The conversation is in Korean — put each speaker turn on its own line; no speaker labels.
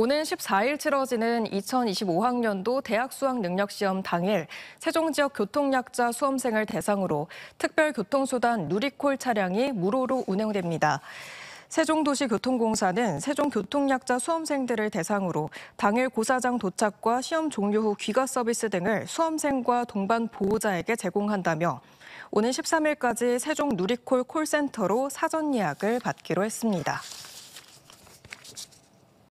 오는 14일 치러지는 2025학년도 대학 수학 능력 시험 당일 세종 지역 교통약자 수험생을 대상으로 특별 교통수단 누리콜 차량이 무료로 운행됩니다. 세종도시교통공사는 세종교통약자 수험생들을 대상으로 당일 고사장 도착과 시험 종료 후 귀가 서비스 등을 수험생과 동반 보호자에게 제공한다며 오는 13일까지 세종 누리콜 콜센터로 사전 예약을 받기로 했습니다.